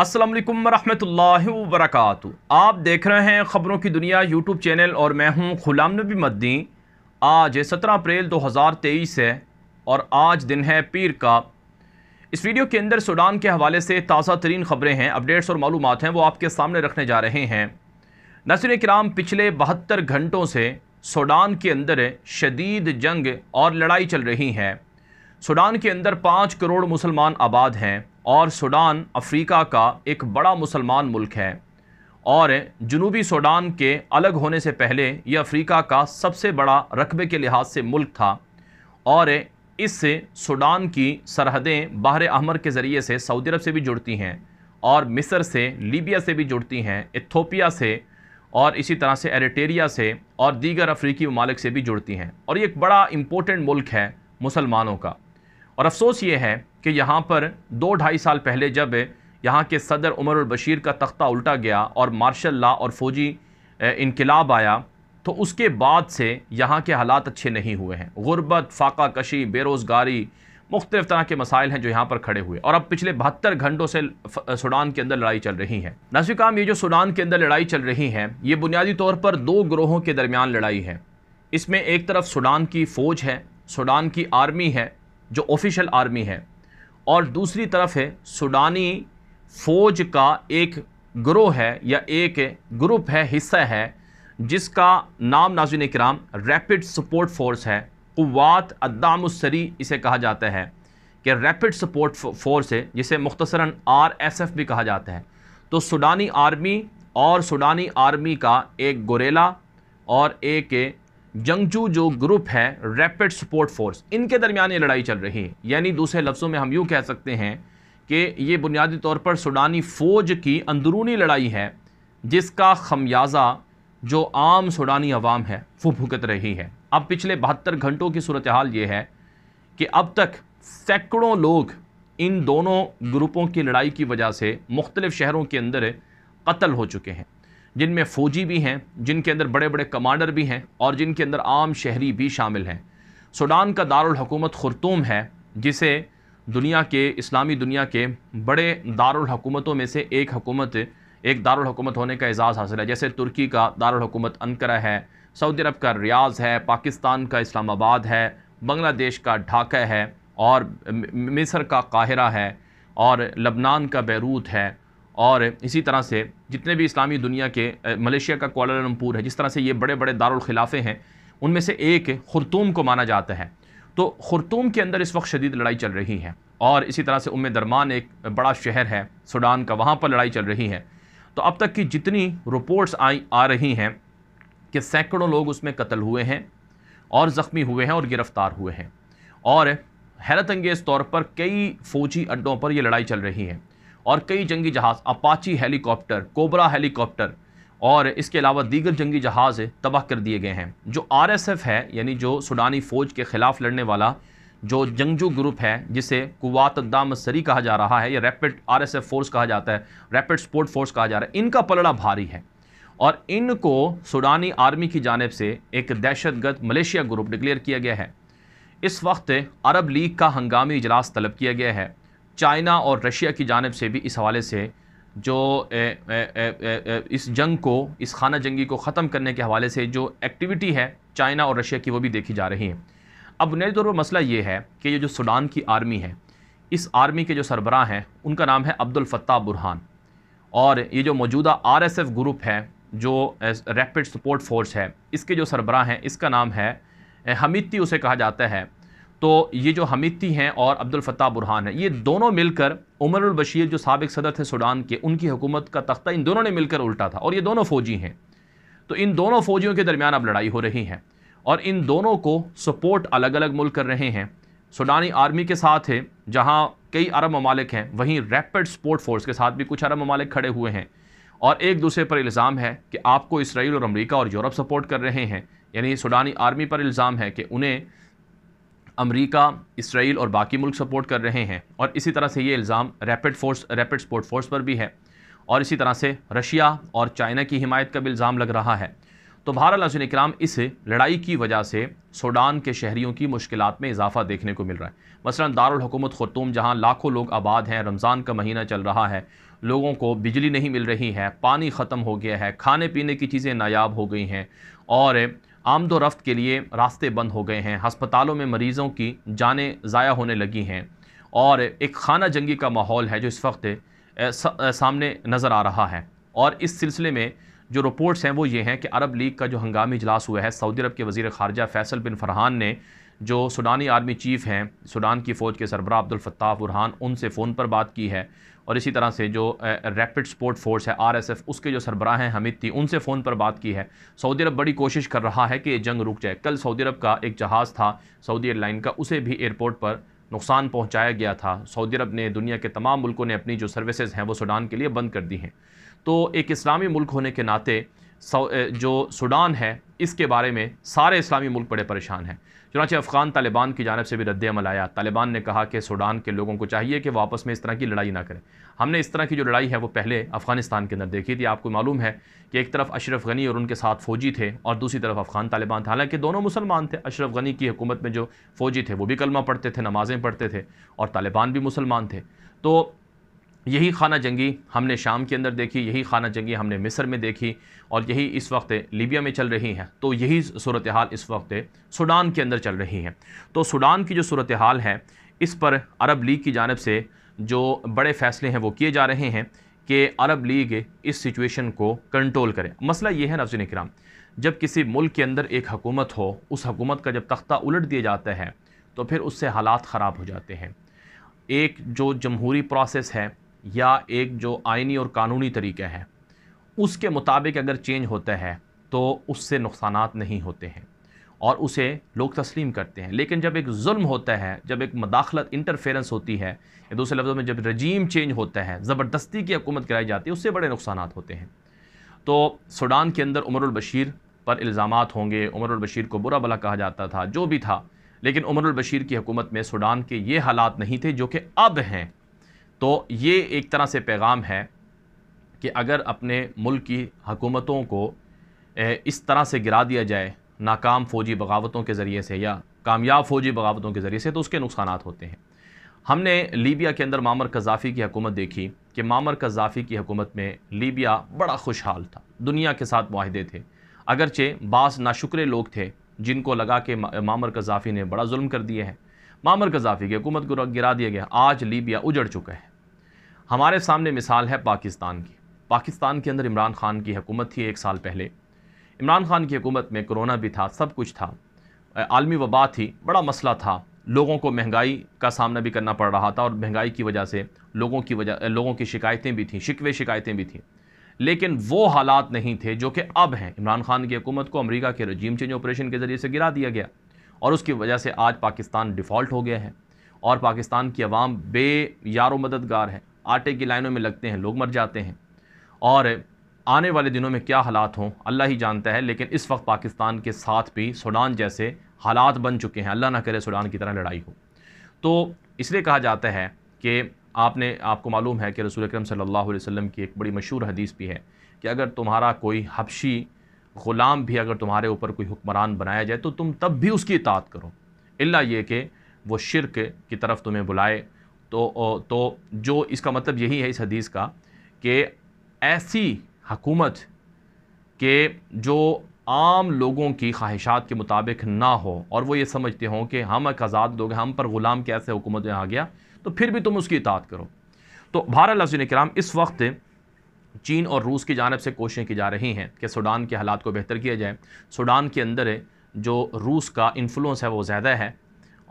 असलम वालेकुम वरक आप देख रहे हैं ख़बरों की दुनिया यूट्यूब चैनल और मैं हूं गुलाम नबी मद्दी आज सत्रह अप्रैल 2023 है और आज दिन है पीर का इस वीडियो के अंदर सूडान के हवाले से ताज़ा तरीन ख़बरें हैं अपडेट्स और मालूम हैं वो आपके सामने रखने जा रहे हैं नसर कराम पिछले बहत्तर घंटों से सूडान के अंदर शदीद जंग और लड़ाई चल रही हैं सूडान के अंदर पाँच करोड़ मुसलमान आबाद हैं और सूडान अफ्रीका का एक बड़ा मुसलमान मुल्क है और जनूबी सूडान के अलग होने से पहले यह अफ्रीका का सबसे बड़ा रकबे के लिहाज से मुल्क था और इससे सूडान की सरहदें बाहर अहमर के ज़रिए से सऊदी अरब से भी जुड़ती हैं और मिस्र से लीबिया से भी जुड़ती हैं इथोपिया से और इसी तरह से एरिटेरिया से और दीगर अफ्रीकी ममालिक से भी जुड़ती हैं और ये एक बड़ा इम्पोर्टेंट मुल्क है मुसलमानों का और अफसोस ये है कि यहाँ पर दो ढाई साल पहले जब यहाँ के सदर उमर बशीर का तख्ता उल्टा गया और मार्शल ला और फौजी इनकलाब आया तो उसके बाद से यहाँ के हालात अच्छे नहीं हुए हैं गुर्बत फाका कशी बेरोज़गारी मुख्तलिफ तरह के मसाइल हैं जो यहाँ पर खड़े हुए और अब पिछले बहत्तर घंटों से सूडान के अंदर लड़ाई चल रही है नासिक ये जो सूडान के अंदर लड़ाई चल रही है ये बुनियादी तौर पर दो ग्रोहों के दरमियान लड़ाई है इसमें एक तरफ सूडान की फ़ौज है सूडान की आर्मी है जो ऑफिशियल आर्मी है और दूसरी तरफ है सूडानी फ़ौज का एक ग्रोह है या एक ग्रुप है हिस्सा है जिसका नाम नाजिन कराम रैपिड सपोर्ट फोर्स है कुवात अद्दामसरी इसे कहा जाता है कि रैपिड सपोर्ट फोर्स है जिसे मुख्तसरा आर एस एफ भी कहा जाता है तो सूडानी आर्मी और सूडानी आर्मी का एक गोरेला और एक जंगजू जो ग्रुप है रैपिड सपोर्ट फोर्स इनके दरमियान ये लड़ाई चल रही है यानी दूसरे लफ्ज़ों में हम यूँ कह सकते हैं कि ये बुनियादी तौर पर सूडानी फ़ौज की अंदरूनी लड़ाई है जिसका खमियाजा जो आम सूडानी अवाम है वो भुगत रही है अब पिछले बहत्तर घंटों की सूरत हाल ये है कि अब तक सैकड़ों लोग इन दोनों ग्रुपों की लड़ाई की वजह से मुख्तलिफ़ शहरों के अंदर कत्ल हो चुके हैं जिनमें फ़ौजी भी हैं जिनके अंदर बड़े बड़े कमांडर भी हैं और जिनके अंदर आम शहरी भी शामिल हैं सूडान का दारकूमत ख़ुरतूम है जिसे दुनिया के इस्लामी दुनिया के बड़े दारकूमतों में से एक हकूमत एक दारकूमत होने का एजाज़ हासिल है जैसे तुर्की का दारकूमत अनकरा है सऊदी अरब का रियाज है पाकिस्तान का इस्लामाबाद है बांग्लादेश का ढाका है और मिस्र का काहिरा है और लबनान का बैरूत है और इसी तरह से जितने भी इस्लामी दुनिया के मलेशिया का कोलामपुर है जिस तरह से ये बड़े बड़े दारखिलाफ़े हैं उनमें से एक खुरतूम को माना जाता है तो खुरतूम के अंदर इस वक्त शदीद लड़ाई चल रही है और इसी तरह से उम्मे दरमान एक बड़ा शहर है सूडान का वहाँ पर लड़ाई चल रही है तो अब तक की जितनी रिपोर्ट्स आई आ रही हैं कि सैकड़ों लोग उसमें कत्ल हुए हैं और ज़ख्मी हुए हैं और गिरफ़्तार हुए हैं और हैरत अंगेज़ तौर पर कई फ़ौजी अड्डों पर यह लड़ाई चल रही है और कई जंगी जहाज़ अपाची हेलीकॉप्टर कोबरा हेलीकॉप्टर और इसके अलावा दीगर जंगी जहाज़ तबाह कर दिए गए हैं जो आरएसएफ है यानी जो सुडानी फ़ौज के ख़िलाफ़ लड़ने वाला जो जंगजू ग्रुप है जिसे कुवात दाम सरी कहा जा रहा है या रैपिड आरएसएफ फोर्स कहा जाता है रैपिड स्पोर्ट फोर्स कहा जा रहा है इनका पलड़ा भारी है और इनको सुडानी आर्मी की जानब से एक दहशतगर्द मलेशिया ग्रुप डिक्लेयर किया गया है इस वक्त अरब लीग का हंगामी इजलास तलब किया गया है चाइना और रशिया की जानब से भी इस हवाले से जो ए, ए, ए, इस जंग को इस खाना जंगी को ख़त्म करने के हवाले से जो एक्टिविटी है चाइना और रशिया की वो भी देखी जा रही है अब बुनियादी तौर पर मसला ये है कि ये जो सूडान की आर्मी है इस आर्मी के जो सरबराह हैं उनका नाम है अब्दुल फत्ताह बुरहान और ये जो मौजूदा आरएसएफ ग्रुप है जो रैपिड सपोर्ट फोर्स है इसके जो सरबराह हैं इसका नाम है हमीती उसे कहा जाता है तो ये जो हमीती हैं और अब्दुल फत्ताह बुरहान हैं ये दोनों मिलकर उमर बशीर जो सबक सदर थे सूडान के उनकी हुकूमत का तख्ता इन दोनों ने मिलकर उल्टा था और ये दोनों फ़ौजी हैं तो इन दोनों फ़ौजियों के दरमियान अब लड़ाई हो रही है और इन दोनों को सपोर्ट अलग अलग मुल्क कर रहे हैं सूडानी आर्मी के साथ है जहाँ कई अरब ममालिक हैं वहीं रैपिड सपोर्ट फोर्स के साथ भी कुछ अरब ममालिक खड़े हुए हैं और एक दूसरे पर इल्ज़ाम है कि आपको इसराइल और अमरीका और यूरोप सपोर्ट कर रहे हैं यानी सूडानी आर्मी पर इल्ज़ाम है कि उन्हें अमेरिका इसराइल और बाकी मुल्क सपोर्ट कर रहे हैं और इसी तरह से ये इल्ज़ाम rapid force rapid sport force पर भी है और इसी तरह से रशिया और चाइना की हिमायत का भी इल्ज़ाम लग रहा है तो भारत नजन कराम इस लड़ाई की वजह से सूडान के शहरीों की मुश्किल में इजाफा देखने को मिल रहा है मसला दारकूमत ख़ुतूम जहाँ लाखों लोग आबाद हैं रमज़ान का महीना चल रहा है लोगों को बिजली नहीं मिल रही है पानी ख़त्म हो गया है खाने पीने की चीज़ें नायाब हो गई हैं और आमद रफ्त के लिए रास्ते बंद हो गए हैं हस्पतालों में मरीज़ों की जानें ज़ाया होने लगी हैं और एक खाना जंगी का माहौल है जो इस वक्त सामने नज़र आ रहा है और इस सिलसिले में जो रिपोर्ट्स हैं वो ये हैं कि अरब लीग का जो हंगामी इजलास हुआ है सऊदी अरब के वज़ी ख़ारजा फैसल बिन फरहान ने जो सूडानी आर्मी चीफ़ हैं सूडान की फ़ौज के सरबरा अब्दुल्फ़ाह बुरहान उनसे फ़ोन पर बात की है और इसी तरह से जो रैपिड सपोर्ट फोर्स है आरएसएफ उसके जो सरबरा हैं हमिद थी उनसे फ़ोन पर बात की है सऊदी अरब बड़ी कोशिश कर रहा है कि जंग रुक जाए कल सऊदी अरब का एक जहाज़ था सऊदी एयरलाइन का उसे भी एयरपोर्ट पर नुकसान पहुंचाया गया था सऊदी अरब ने दुनिया के तमाम मुल्कों ने अपनी जो सर्विसेज हैं वो सूडान के लिए बंद कर दी हैं तो एक इस्लामी मुल्क होने के नाते जो सूडान है इसके बारे में सारे इस्लामी मुल्क बड़े परेशान हैं चुनाच अफ़गान तालिबान की जानब से भी रद्दमल आया तालिबान ने कहा कि सूडान के लोगों को चाहिए कि वापस में इस तरह की लड़ाई ना करें हमने इस तरह की जो लड़ाई है वो पहले अफ़गानिस्तान के अंदर देखी थी आपको मालूम है कि एक तरफ अशरफ गनी और उनके साथ फ़ौजी थे और दूसरी तरफ अफ़गान तालिबान था हालांकि दोनों मुसलमान थे अशरफ गनी की हुकूमत में जो फ़ौजी थे वो भी कलमा पढ़ते थे नमाज़ें पढ़ते थे और तालिबान भी मुसलमान थे तो यही खाना जंगी हमने शाम के अंदर देखी यही खाना जंगी हमने मिस्र में देखी और यही इस वक्त लीबिया में चल रही हैं तो यही सूरत हाल इस वक्त सूडान के अंदर चल रही हैं तो सूडान की जो सूरत हाल है इस पर अरब लीग की जानब से जो बड़े फ़ैसले हैं वो किए जा रहे हैं कि अरब लीग इस सिचुएशन को कंट्रोल करें मसला ये है नाजिन कराम जब किसी मुल्क के अंदर एक हकूमत हो उस हकूमत का जब तख्ता उलट दिया जाता है तो फिर उससे हालात ख़राब हो जाते हैं एक जो जमहूरी प्रोसेस है या एक जो आइनी और कानूनी तरीके हैं उसके मुताबिक अगर चेंज होता है तो उससे नुकसान नहीं होते हैं और उसे लोग तस्लीम करते हैं लेकिन जब एक जुल्म होता है जब एक मदाखलत इंटरफेरेंस होती है या दूसरे लफ्ज़ों में जब रजीम चेंज होता है ज़बरदस्ती की हुकूमत कराई जाती है उससे बड़े नुकसान होते हैं तो सूडान के अंदर उमरुलबशीर पर इल्ज़ाम होंगे उमरुलबशीर को बुरा भला कहा जाता था जो भी था लेकिन उमरुलबशीर की हुकूमत में सूडान के ये हालात नहीं थे जो कि अब हैं तो ये एक तरह से पैगाम है कि अगर अपने मुल्क की हकूमतों को इस तरह से गिरा दिया जाए नाकाम फ़ौजी बगावतों के ज़रिए से या कामयाब फ़ौजी बगावतों के ज़रिए से तो उसके नुकसान होते हैं हमने लीबिया के अंदर मामर कज़ाफ़ी की हकूमत देखी कि मामर कज़ाफ़ी की हकूमत में लीबिया बड़ा खुशहाल था दुनिया के साथ माहदे थे अगरचे बास नाशुक्रे लोग थे जिनको लगा कि मामर कज़ाफ़ी ने बड़ा जुल्म कर दिए है मामर कजाफी की हुकूमत को गिरा दिया गया आज लीबिया उजड़ चुका है हमारे सामने मिसाल है पाकिस्तान की पाकिस्तान के अंदर इमरान खान की हुकूमत थी एक साल पहले इमरान खान की हुकूमत में कोरोना भी था सब कुछ था आलमी वबा थी बड़ा मसला था लोगों को महंगाई का सामना भी करना पड़ रहा था और महंगाई की वजह से लोगों की वजह लोगों की शिकायतें भी थीं शिकवे शिकायतें भी थीं लेकिन वो हालात नहीं थे जो कि अब हैं इमरान खान की हुकूमत को अमेरिका के रजीम चेंज ऑपरेशन के ज़रिए से गिरा दिया गया और उसकी वजह से आज पाकिस्तान डिफ़ॉल्ट हो गया है और पाकिस्तान की आवाम बे यार मददगार है आटे की लाइनों में लगते हैं लोग मर जाते हैं और आने वाले दिनों में क्या हालात हों अल्लाह ही जानता है लेकिन इस वक्त पाकिस्तान के साथ भी सूडान जैसे हालात बन चुके हैं अल्लाह ना करे सूडान की तरह लड़ाई हो तो इसलिए कहा जाता है कि आपने आपको मालूम है कि रसूल अक्रम सल्लल्लाहु अलैहि वसल्लम की एक बड़ी मशहूर हदीस भी है कि अगर तुम्हारा कोई हबशी ग़ुलाम भी अगर तुम्हारे ऊपर कोई हुक्मरान बनाया जाए तो तुम तब भी उसकी इतात करो इल्ला ये कि वो शिरक की तरफ तुम्हें बुलाए तो तो जो इसका मतलब यही है इस हदीस का कि ऐसी हकूमत के जो आम लोगों की ख्वाहिशात के मुताबिक ना हो और वो ये समझते हों कि हम एक आज़ाद लोग हैं हम पर ग़ुलाम कैसे हुकूमत में आ गया तो फिर भी तुम उसकी इतात करो तो भारत लफ्ज़ कराम इस वक्त चीन और रूस की जानब से कोशिशें की जा रही हैं कि सूडान के हालात को बेहतर किया जाए सूडान के अंदर जो रूस का इन्फ्लुएंस है वो ज़्यादा है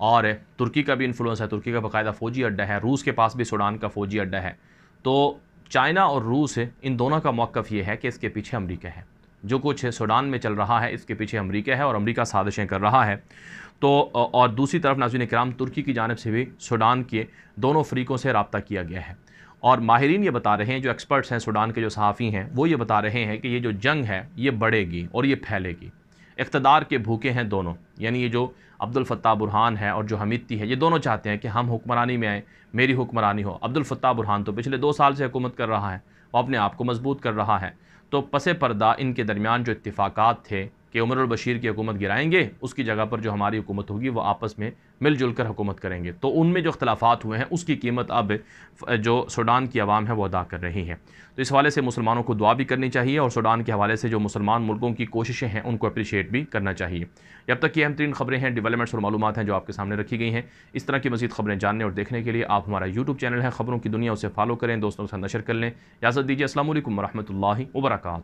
और तुर्की का भी इन्फ्लुएंस है तुर्की का बाकायदा फ़ौजी अड्डा है रूस के पास भी सूडान का फ़ौजी अड्डा है तो चाइना और रूस इन दोनों का मौक़ ये है कि इसके पीछे अमरीका है जो कुछ सूडान में चल रहा है इसके पीछे अमरीका है और अमरीका साजिशें कर रहा है तो और दूसरी तरफ नाजीन कराम तुर्की की जानब से भी सूडान के दोनों फरीकों से रबता किया गया है और माहरीन ये बता रहे हैं जो एक्सपर्ट्स हैं सूडान के जो सहाफ़ी हैं वो ये बता रहे हैं कि ये जो जंग है ये बढ़ेगी और ये फैलेगी इकतदार के भूखे हैं दोनों यानी ये जो अब्दुल बुरहान है और जो हमीदती है ये दोनों चाहते हैं कि हम हुक्मरानी में आएँ मेरी हुक्मरानी हो अब्दुल बुरहान तो पिछले दो साल से हुकूमत कर रहा है वो अपने आप को मजबूत कर रहा है तो पसे पर्दा इनके दरमियान जो इतफ़ाक़ात थे कि उमर बशीर की हुकूमत गिराएंगे उसकी जगह पर जो हमारी हुकूमत होगी वो आपस में मिलजुल कर हुकूमत करेंगे तो उनमें जो अख्तलाफात हुए हैं उसकी कीमत अब जो सूडान की आवाम है वो अदा कर रही है तो इस हवाले से मुसलमानों को दुआ भी करनी चाहिए और सूडान के हवाले से जो मुसलमान मुल्कों की कोशिशें हैं उनको अप्रिशिएट भी करना चाहिए अब तक ये अहम तरीन खबरें हैं डिवेलपमेंट्स और मालूम हैं जो आपके सामने रखी गई हैं इस तरह की मजीद खबरें जानने और देखने के लिए आप हमारा यूट्यूब चैनल है खबरों की दुनिया उसे फॉलो करें दोस्तों के साथ नशर कर लें इजाज़त दीजिए असल वरहमल वर्का